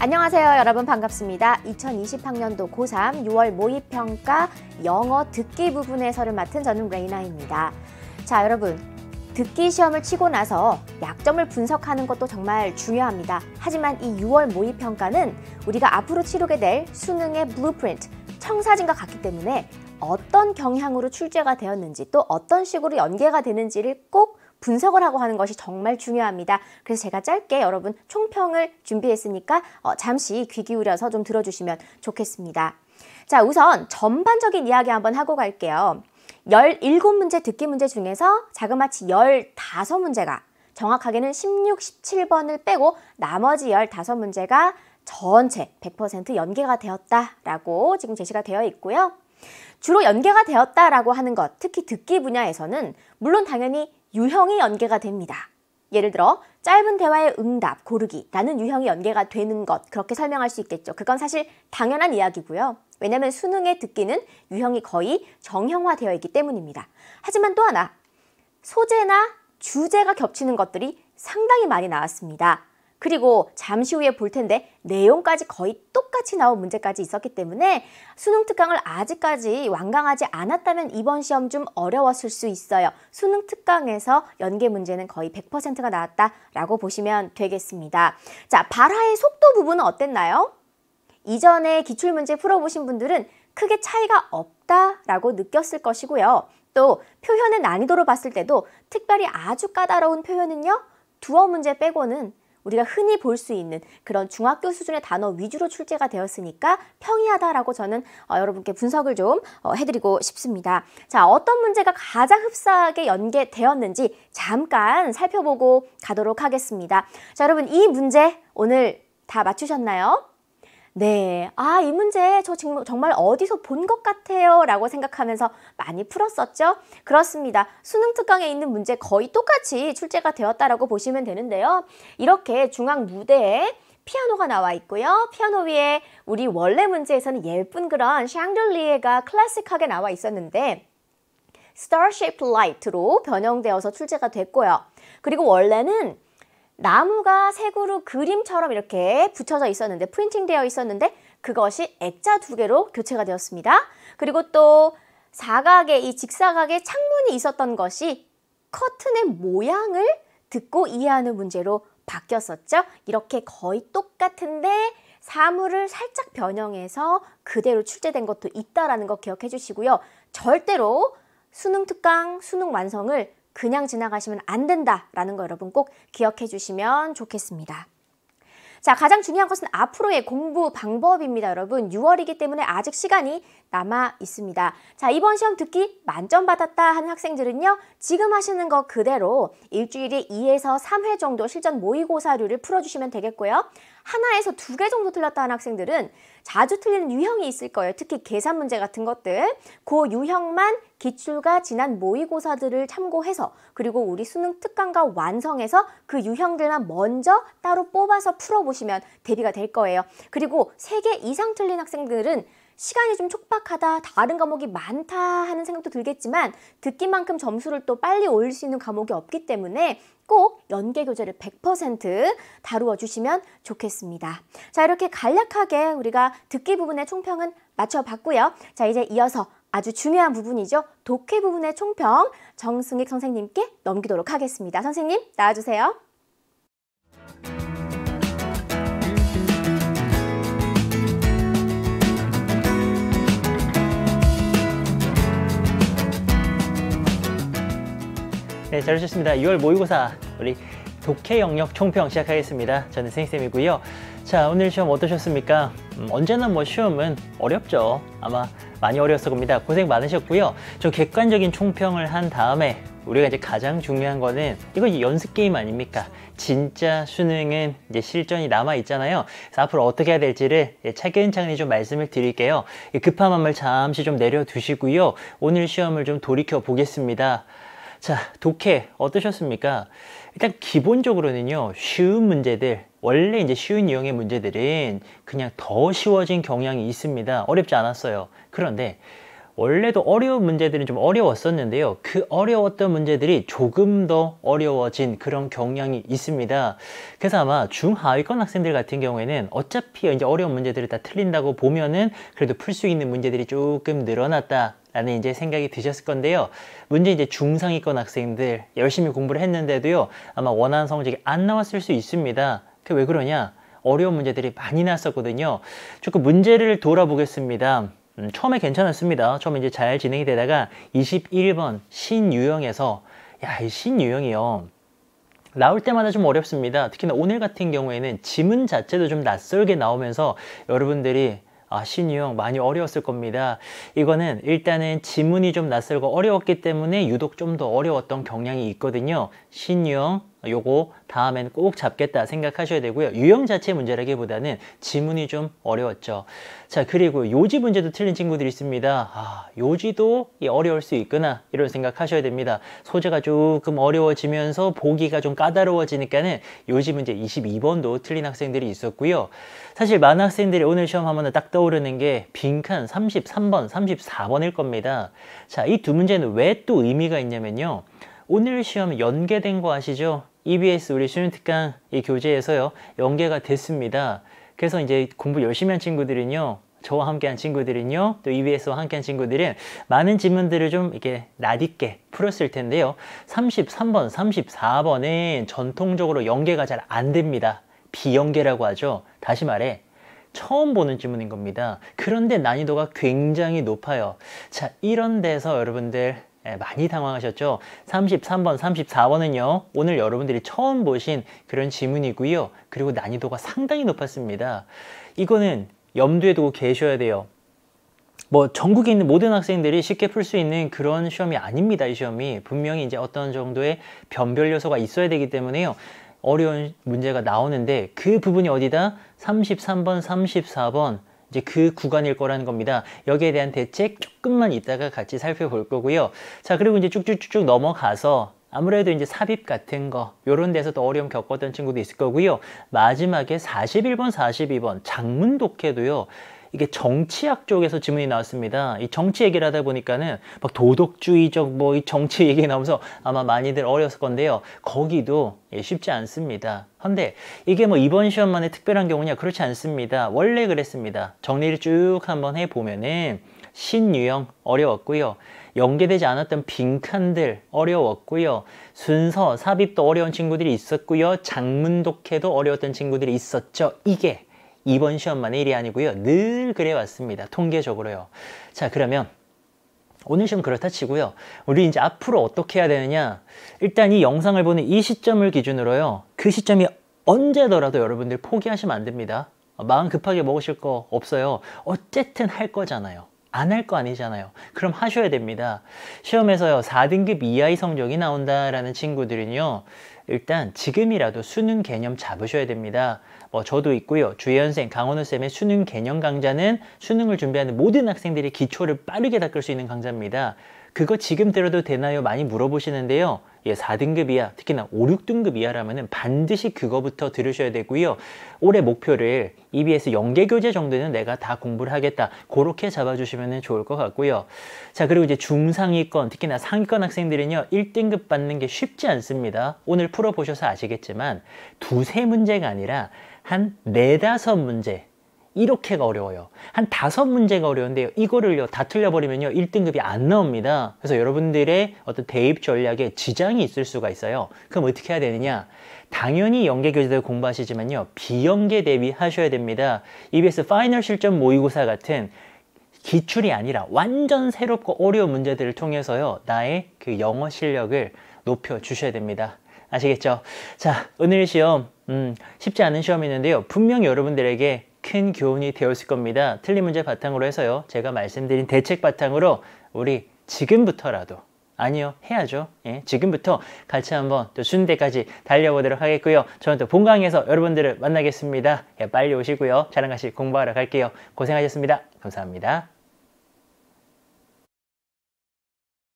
안녕하세요 여러분 반갑습니다 2020학년도 고3 6월 모의평가 영어 듣기 부분 해설을 맡은 저는 레이나입니다 자 여러분 듣기 시험을 치고 나서 약점을 분석하는 것도 정말 중요합니다. 하지만 이 6월 모의평가는 우리가 앞으로 치르게 될 수능의 블루프린트, 청사진과 같기 때문에 어떤 경향으로 출제가 되었는지 또 어떤 식으로 연계가 되는지를 꼭 분석을 하고 하는 것이 정말 중요합니다. 그래서 제가 짧게 여러분 총평을 준비했으니까 어, 잠시 귀 기울여서 좀 들어주시면 좋겠습니다. 자, 우선 전반적인 이야기 한번 하고 갈게요. 17문제 듣기 문제 중에서 자그마치 15문제가 정확하게는 16, 17번을 빼고 나머지 15문제가 전체 100% 연계가 되었다라고 지금 제시가 되어 있고요. 주로 연계가 되었다라고 하는 것, 특히 듣기 분야에서는 물론 당연히 유형이 연계가 됩니다. 예를 들어 짧은 대화의 응답 고르기 라는 유형이 연계가 되는 것 그렇게 설명할 수 있겠죠. 그건 사실 당연한 이야기고요. 왜냐하면 수능의 듣기는 유형이 거의 정형화되어 있기 때문입니다. 하지만 또 하나 소재나 주제가 겹치는 것들이 상당히 많이 나왔습니다. 그리고 잠시 후에 볼 텐데 내용까지 거의 똑같이 나온 문제까지 있었기 때문에 수능 특강을 아직까지 완강하지 않았다면 이번 시험 좀 어려웠을 수 있어요. 수능 특강에서 연계 문제는 거의 100%가 나왔다라고 보시면 되겠습니다. 자, 발화의 속도 부분은 어땠나요? 이전에 기출문제 풀어보신 분들은 크게 차이가 없다라고 느꼈을 것이고요. 또 표현의 난이도로 봤을 때도 특별히 아주 까다로운 표현은요. 두어 문제 빼고는 우리가 흔히 볼 수 있는 그런 중학교 수준의 단어 위주로 출제가 되었으니까 평이하다라고 저는 어, 여러분께 분석을 좀 어, 해드리고 싶습니다. 자, 어떤 문제가 가장 흡사하게 연계되었는지 잠깐 살펴보고 가도록 하겠습니다. 자, 여러분 이 문제 오늘 다 맞추셨나요? 네. 아, 이 문제 저 정말 어디서 본 것 같아요. 라고 생각하면서 많이 풀었었죠? 그렇습니다. 수능 특강에 있는 문제 거의 똑같이 출제가 되었다라고 보시면 되는데요. 이렇게 중앙 무대에 피아노가 나와 있고요. 피아노 위에 우리 원래 문제에서는 예쁜 그런 샹들리에가 클래식하게 나와 있었는데 star shaped light로 변형되어서 출제가 됐고요. 그리고 원래는 나무가 색으로 그림처럼 이렇게 붙여져 있었는데 프린팅되어 있었는데 그것이 액자 두 개로 교체가 되었습니다. 그리고 또 사각의 이 직사각의 창문이 있었던 것이 커튼의 모양을 듣고 이해하는 문제로 바뀌었었죠. 이렇게 거의 똑같은데 사물을 살짝 변형해서 그대로 출제된 것도 있다라는 거 기억해 주시고요. 절대로 수능 특강, 수능 완성을 그냥 지나가시면 안 된다라는 거 여러분 꼭 기억해 주시면 좋겠습니다. 자, 가장 중요한 것은 앞으로의 공부 방법입니다. 여러분, 6월이기 때문에 아직 시간이 남아 있습니다. 자, 이번 시험 듣기 만점 받았다 하는 학생들은요, 지금 하시는 거 그대로 일주일에 2에서 3회 정도 실전 모의고사류를 풀어주시면 되겠고요. 하나에서 두 개 정도 틀렸다는 학생들은 자주 틀리는 유형이 있을 거예요. 특히 계산 문제 같은 것들. 그 유형만 기출과 지난 모의고사들을 참고해서 그리고 우리 수능 특강과 완성해서 그 유형들만 먼저 따로 뽑아서 풀어보시면 대비가 될 거예요. 그리고 세 개 이상 틀린 학생들은 시간이 좀 촉박하다, 다른 과목이 많다 하는 생각도 들겠지만 듣기만큼 점수를 또 빨리 올릴 수 있는 과목이 없기 때문에 꼭 연계 교재를 100% 다루어 주시면 좋겠습니다. 자, 이렇게 간략하게 우리가 듣기 부분의 총평은 맞춰 봤고요. 자, 이제 이어서 아주 중요한 부분이죠. 독해 부분의 총평 정승익 선생님께 넘기도록 하겠습니다. 선생님, 나와 주세요. 네, 잘 오셨습니다. 6월 모의고사 우리 독해 영역 총평 시작하겠습니다. 저는 선생쌤이고요. 자, 오늘 시험 어떠셨습니까? 음, 언제나 뭐 시험은 어렵죠. 아마 많이 어려웠을 겁니다. 고생 많으셨고요. 저 객관적인 총평을 한 다음에 우리가 이제 가장 중요한 거는 이거 연습 게임 아닙니까? 진짜 수능은 이제 실전이 남아 있잖아요. 그래서 앞으로 어떻게 해야 될지를 차근차근히 좀 말씀을 드릴게요. 급한마음을 잠시 좀 내려두시고요. 오늘 시험을 좀 돌이켜 보겠습니다. 자, 독해 어떠셨습니까? 일단 기본적으로는요, 쉬운 문제들, 원래 이제 쉬운 유형의 문제들은 그냥 더 쉬워진 경향이 있습니다. 어렵지 않았어요. 그런데 원래도 어려운 문제들은 좀 어려웠었는데요. 그 어려웠던 문제들이 조금 더 어려워진 그런 경향이 있습니다. 그래서 아마 중하위권 학생들 같은 경우에는 어차피 이제 어려운 문제들을 다 틀린다고 보면은 그래도 풀 수 있는 문제들이 조금 늘어났다. 라는 이제 생각이 드셨을 건데요. 문제 이제 중상위권 학생들 열심히 공부를 했는데도요. 아마 원하는 성적이 안 나왔을 수 있습니다. 그 왜 그러냐? 어려운 문제들이 많이 났었거든요. 조금 문제를 돌아보겠습니다. 음, 처음에 괜찮았습니다. 처음에 이제 잘 진행이 되다가 21번 신유형에서 야, 이 신유형이요. 나올 때마다 좀 어렵습니다. 특히나 오늘 같은 경우에는 지문 자체도 좀 낯설게 나오면서 여러분들이 아, 신유형 많이 어려웠을 겁니다. 이거는 일단은 지문이 좀 낯설고 어려웠기 때문에 유독 좀 더 어려웠던 경향이 있거든요. 신유형 요거 다음엔 꼭 잡겠다 생각하셔야 되고요. 유형 자체 문제라기보다는 지문이 좀 어려웠죠. 자 그리고 요지 문제도 틀린 친구들이 있습니다. 아 요지도 어려울 수 있구나 이런 생각하셔야 됩니다. 소재가 조금 어려워지면서 보기가 좀 까다로워지니까는 요지 문제 22번도 틀린 학생들이 있었고요. 사실 많은 학생들이 오늘 시험 하면 딱 떠오르는 게 빈칸 33번, 34번일 겁니다. 자 이 두 문제는 왜 또 의미가 있냐면요. 오늘 시험 연계된 거 아시죠? EBS 우리 슈니트강 이 교재에서요 연계가 됐습니다. 그래서 이제 공부 열심히 한 친구들은요 저와 함께한 친구들은요 또 EBS와 함께한 친구들은 많은 질문들을 좀 이렇게 낯익게 풀었을 텐데요 33번, 34번은 전통적으로 연계가 잘 안 됩니다 비연계라고 하죠 다시 말해 처음 보는 질문인 겁니다 그런데 난이도가 굉장히 높아요 자 이런 데서 여러분들 예, 많이 당황하셨죠? 33번, 34번은요. 오늘 여러분들이 처음 보신 그런 지문이고요. 그리고 난이도가 상당히 높았습니다. 이거는 염두에 두고 계셔야 돼요. 뭐 전국에 있는 모든 학생들이 쉽게 풀 수 있는 그런 시험이 아닙니다. 이 시험이 분명히 이제 어떤 정도의 변별 요소가 있어야 되기 때문에요. 어려운 문제가 나오는데 그 부분이 어디다? 33번, 34번 이제 그 구간일 거라는 겁니다. 여기에 대한 대책 조금만 이따가 같이 살펴볼 거고요. 자, 그리고 이제 쭉쭉쭉쭉 넘어가서 아무래도 이제 삽입 같은 거 요런 데서 또 어려움 겪었던 친구도 있을 거고요. 마지막에 41번, 42번 장문 독해도요. 이게 정치학 쪽에서 질문이 나왔습니다. 이 정치 얘기를 하다 보니까는 막 도덕주의적 뭐 이 정치 얘기 나오면서 아마 많이들 어려웠을 건데요. 거기도 예, 쉽지 않습니다. 근데 이게 뭐 이번 시험만의 특별한 경우냐? 그렇지 않습니다. 원래 그랬습니다. 정리를 쭉 한번 해보면은 신유형 어려웠고요. 연계되지 않았던 빈칸들 어려웠고요. 순서, 삽입도 어려운 친구들이 있었고요. 장문 독해도 어려웠던 친구들이 있었죠. 이게 이번 시험만 일이 아니고요. 늘 그래왔습니다. 통계적으로요. 자 그러면 오늘 시험 그렇다 치고요. 우리 이제 앞으로 어떻게 해야 되느냐. 일단 이 영상을 보는 이 시점을 기준으로요. 그 시점이 언제더라도 여러분들 포기하시면 안 됩니다. 마음 급하게 먹으실 거 없어요. 어쨌든 할 거잖아요. 안 할 거 아니잖아요. 그럼 하셔야 됩니다. 시험에서요. 4등급 이하의 성적이 나온다라는 친구들은요. 일단 지금이라도 수능 개념 잡으셔야 됩니다. 뭐 저도 있고요. 주혜연생, 강원우쌤의 수능 개념 강좌는 수능을 준비하는 모든 학생들이 기초를 빠르게 닦을 수 있는 강좌입니다. 그거 지금 들어도 되나요? 많이 물어보시는데요. 예, 4등급 이하, 특히나 5, 6등급 이하라면 반드시 그거부터 들으셔야 되고요. 올해 목표를 EBS 연계교재 정도는 내가 다 공부를 하겠다. 그렇게 잡아주시면 좋을 것 같고요. 자, 그리고 이제 중상위권, 특히나 상위권 학생들은요. 1등급 받는 게 쉽지 않습니다. 오늘 풀어보셔서 아시겠지만 두세 문제가 아니라 한 네다섯 문제 이렇게가 어려워요. 한 다섯 문제가 어려운데요. 이거를요, 다 틀려버리면요, 1등급이 안 나옵니다. 그래서 여러분들의 어떤 대입 전략에 지장이 있을 수가 있어요. 그럼 어떻게 해야 되느냐? 당연히 연계 교재들 공부하시지만요, 비연계 대비하셔야 됩니다. EBS 파이널 실전 모의고사 같은 기출이 아니라 완전 새롭고 어려운 문제들을 통해서요, 나의 그 영어 실력을 높여주셔야 됩니다. 아시겠죠? 자, 오늘 시험, 음, 쉽지 않은 시험이있는데요 분명 히 여러분들에게 큰 교훈이 되었을 겁니다. 틀린 문제 바탕으로 해서요. 제가 말씀드린 대책 바탕으로 우리 지금부터라도 아니요 해야죠 예, 지금부터 같이 한번 또 순대까지 달려보도록 하겠고요 저는 또 본강에서 여러분들을 만나겠습니다 예, 빨리 오시고요 자랑 같이 공부하러 갈게요 고생하셨습니다 감사합니다